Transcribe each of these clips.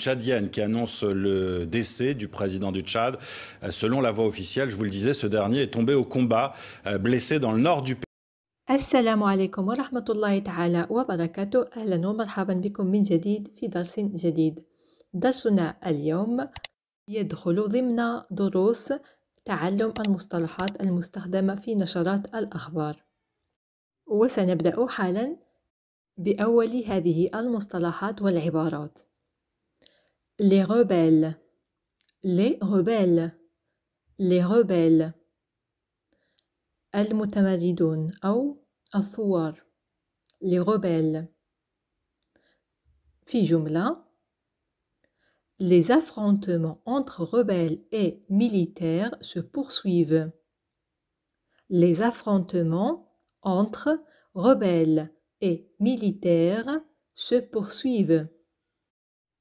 tchadienne qui annonce le décès du président du Tchad. Euh, selon la voix officielle, je vous le disais, ce dernier est tombé au combat, euh, blessé dans le nord du pays. السلام عليكم ورحمة الله تعالى وبركاته أهلا ومرحبا بكم من جديد في درس جديد درسنا اليوم يدخل ضمن دروس تعلم المصطلحات المستخدمة في نشرات الأخبار وسنبدأ حالا بأول هذه المصطلحات والعبارات Les rebelles. Les rebelles. Les rebelles. المتمردون أو الثوار. Les rebelles. في Les affrontements entre rebelles et militaires se poursuivent. Les affrontements entre rebelles et militaires se poursuivent.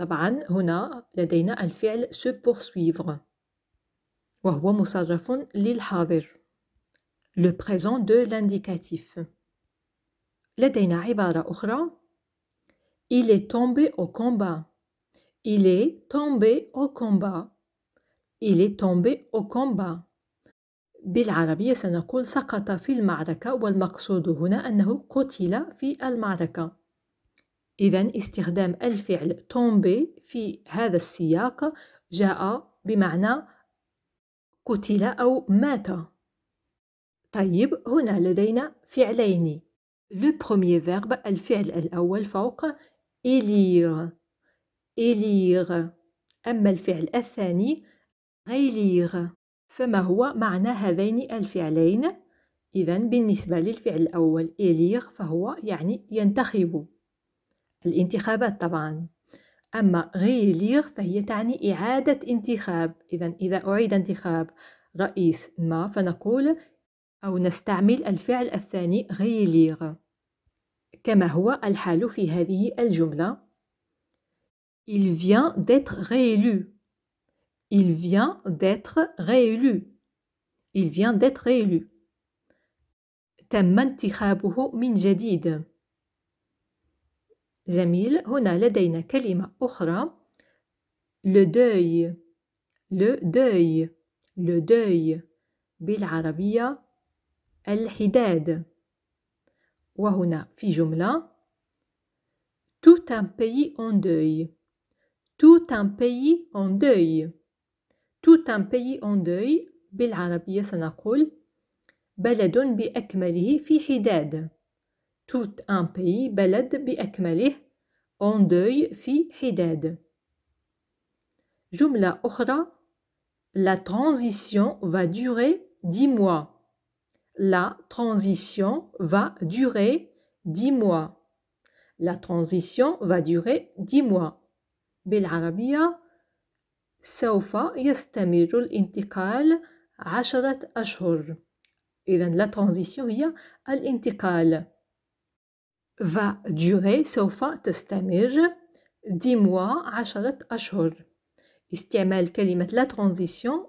طبعا هنا لدينا الفعل se poursuivre وهو مصرف للحاضر le présent de l'indicatif لدينا عبارة أخرى Il est tombé au combat. Il est tombé au combat. Il est tombé au combat. بالعربية سنقول سقط في المعركة والمقصود هنا أنه قتل في المعركة. إذا استخدام الفعل تومبي في هذا السياق جاء بمعنى قتل أو مات طيب هنا لدينا فعلين لو بروميير فيرب الفعل الأول فوق إلير إلير أما الفعل الثاني غيليغ فما هو معنى هذين الفعلين؟ إذا بالنسبة للفعل الأول إليغ فهو يعني ينتخب الانتخابات طبعا أما غيليغ فهي تعني إعادة انتخاب إذا إذا أعيد انتخاب رئيس ما فنقول أو نستعمل الفعل الثاني غيليغ كما هو الحال في هذه الجملة Il vient d'être réélu. Il vient d'être réélu. Il vient d'être réélu. تم انتخابه من جديد. جميل هنا لدينا كلمة أخرى le deuil le deuil le deuil بالعربية الحداد وهنا في جملة tout un pays en deuil tout un pays en deuil tout un pays en deuil بالعربية سنقول بلد بأكمله في حداد tout un pays بلد بأكمله en deuil في حداد جملة أخرى La transition va durer dix mois. La transition va durer dix mois. La transition va durer dix mois. بالعربية سوف يستمر الانتقال عشرة أشهر. إذا la transition هي الانتقال. va durer سوف تستمر دي موا عشرة أشهر استعمال كلمة لا ترانزيسيون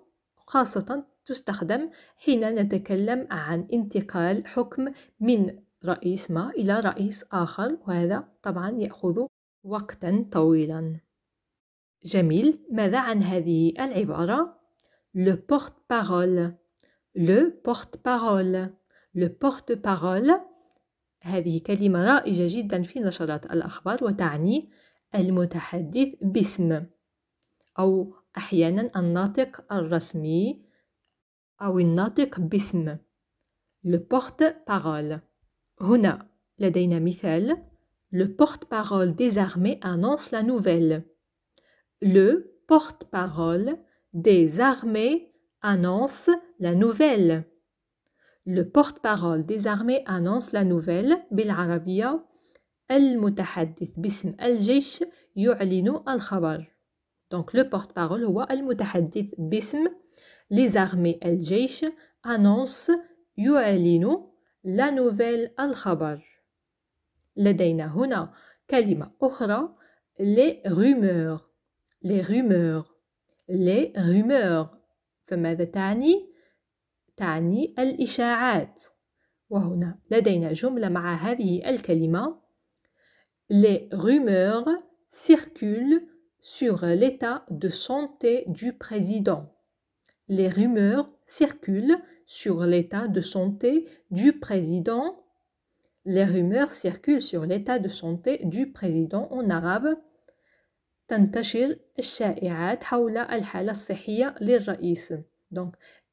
خاصة تستخدم حين نتكلم عن انتقال حكم من رئيس ما إلى رئيس آخر وهذا طبعا يأخذ وقتا طويلا جميل ماذا عن هذه العبارة؟ le porte-parole le porte-parole le porte-parole هذه كلمة رائجة جدا في نشرات الأخبار وتعني المتحدث باسم أو أحيانا الناطق الرسمي أو الناطق باسم le porte-parole هنا لدينا مثال le porte-parole des armées annonce la nouvelle le porte-parole des armées annonce la nouvelle le porte-parole des armées annonce la nouvelle بالعربية المتحدث باسم الجيش Al-Khabar. donc le porte-parole هو المتحدث Bism. les armées الجيش annonce يعلن la nouvelle khabar لدينا Huna kalima okhra, les rumeurs les rumeurs les rumeurs de les rumeurs circulent sur l'état de santé du président. Les rumeurs circulent sur l'état de santé du président. Les rumeurs circulent sur l'état de santé du président en arabe. تنتشر الشائعات حول للرئيس. Donc,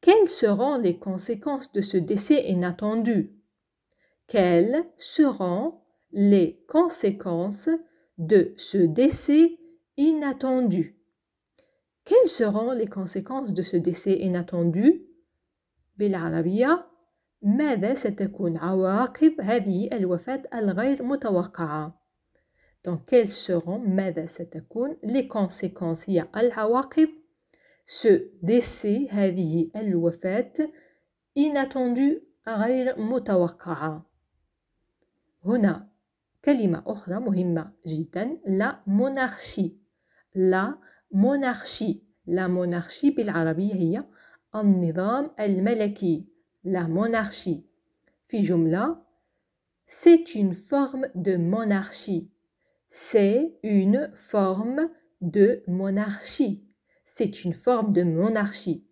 Quelles seront les conséquences de ce décès inattendu Quelles seront les conséquences de ce décès inattendu Quelles seront les conséquences de ce décès inattendu بالعربية ماذا ستكون عواقب هذه الوفاة الغير متوقعة Donc, quelles seront, ماذا ستكون, les conséquences, هي العواقب ce décès هذه الوفاة inattendu غير متوقع. هنا كلمة أخرى مهمة جدا la monarchie La monarchie La monarchie بالعربية هي النظام الملكي La monarchie في jumla, c'est une forme de monarchie c'est une forme de monarchie c'est une forme de monarchie.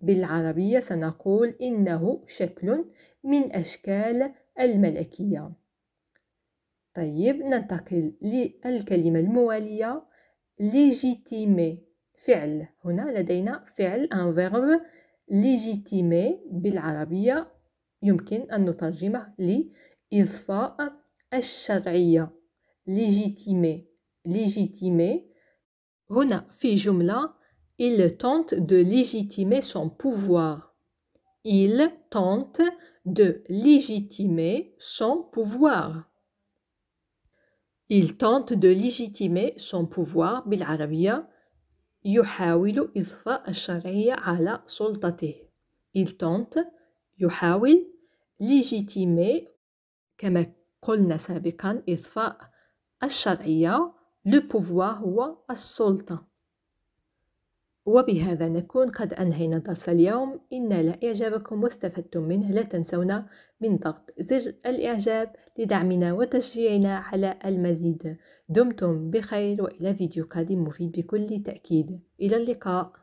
بالعربية سنقول إنه شكل من أشكال الملكية طيب ننتقل للكلمة الموالية فعل هنا لدينا فعل ان فيرب بالعربية يمكن أن نترجمه لإضفاء الشرعية هنا في جملة il tente de légitimer son pouvoir. Il tente de légitimer son pouvoir. Il tente de légitimer son pouvoir بالعربية يحاول إضفاء الشرعية على سلطته. Il tente يحاول légitimer كما قلنا le pouvoir هو السلطة. وبهذا نكون قد أنهينا درس اليوم إن لا إعجابكم واستفدتم منه لا تنسونا من ضغط زر الإعجاب لدعمنا وتشجيعنا على المزيد دمتم بخير وإلى فيديو قادم مفيد بكل تأكيد إلى اللقاء